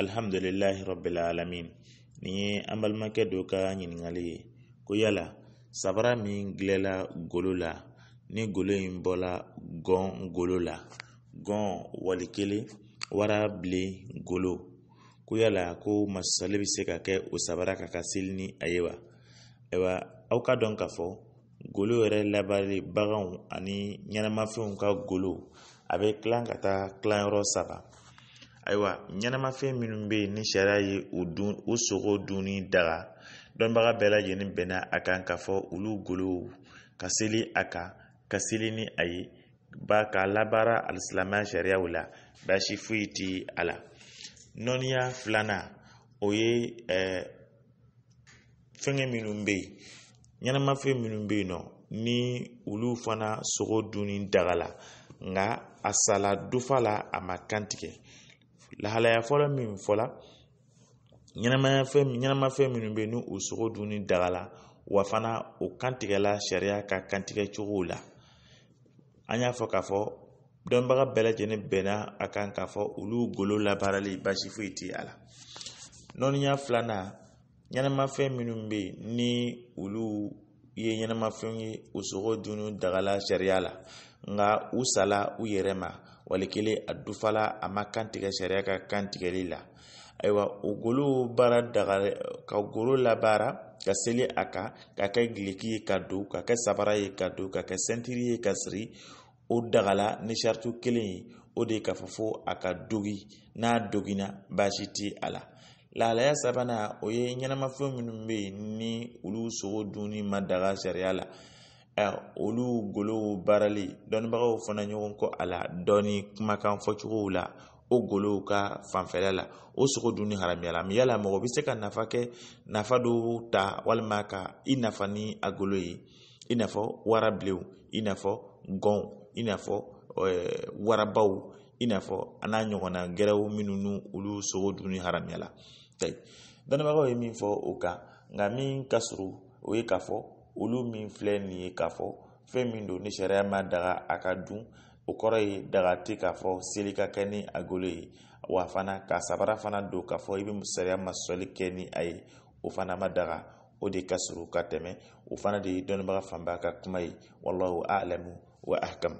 alhamdulilahi rabbil ni ye an balimakɛ do ka ɲiningali ye ko yala sabara min gilɛla golo la ni golo in bɔla gɔn golo la gɔn wali kelen wara bilen golo ko yala ko masali be se ka kɛ o sabara ka ka seli ni a ye wa ayiwa aw ka dɔn k'a fɔ golo yɛrɛ labari baganw ani ɲɛnamafɛnw ka golo a be kilan ka taa kilanyɔrɔ saba ayiwa ɲɛnamafɛn minnu minu yen ni sariya ye u dun sogo dunni daga dɔnbaga bɛɛ lajɛlen bɛnna a kan k'a fɔ olu golow ka seli a kan ka seli ni a ye ba k'a labaara alisilamaya sariyaw la baasi foyi ti a la nɔniya flana o ye ɛɛ fɛngɛ minnu be yen ɲɛnamafɛn minnu bɛ yen nɔ ni olu fana sogo dunni daga la nka a sala dufa la a ma kantigɛ lahalaya fɔlɔ min fɔla ɲɛnamayafɛn ɲɛnamafɛn minnu bɛ o sogo dun dagala daga wa fana o kantigɛla sariya ka kantigɛ la an y'a fɔ k'a fɔ dɔnbaga bɛɛ lajɛlen bɛnna a kan k'a fɔ olu golo labaarali basi foyi tɛ a la nɔniya filanan ɲɛnamafɛn minnu bɛ ni olu ye ɲɛnamafɛnw ye o sogo dun dagala sariya la nka u sala u yɛrɛ ma wali kelen a dufala a ma kantigɛ sariya ka kantigɛli la ayiwa o golo baara daga ka golo labaara ka seli a kan ka kɛ gileki ye ka don ka kɛ sabara ye ka don ka kɛ sɛntiri ye ka siri o dagala ni sariti kelen ye o de ye k'a fɔ fo a ka dogi n'a dogina baasi tɛ a la lahalaya sabanan o ye ɲɛnamafɛn minnu bɛ yen ni olu sogo dunni ma daga sariya la olu golow baarali dɔnnibagaw fana ɲɔgɔn kɔ a la dɔɔni kumakan fɔcogow la o golow ka fanfɛla la o sogo duni ni haramuyala yala mɔgɔ bɛ se ka nafa kɛ nafa dɔ ta walima ka i nafa ni a golo ye i n'a fɔ warabilenw i n'a fɔ gɔnw i n'a fɔ warabaw i n'a fɔ a n'a ɲɔgɔnna gɛrɛw minnu olu sogo dun haramiyala haramuyala dɔnnibagaw ye min fɔ o kan nka min ka surun o ye k'a fɔ olu min filɛ nin ye k'a fɔ fɛn min don ni sariya ma daga a ka dun o kɔrɔ ye daga tɛ k'a fɔ seli ka kɛ ni a golo ye wa fana ka sabara fana don k'a fɔ i bɛ sariya masɔli kɛ ni a ye o fana ma daga o de ka surun ka tɛmɛ o fana de ye dɔnnibaga fanba ka kuma ye walahu alamu wa ahkam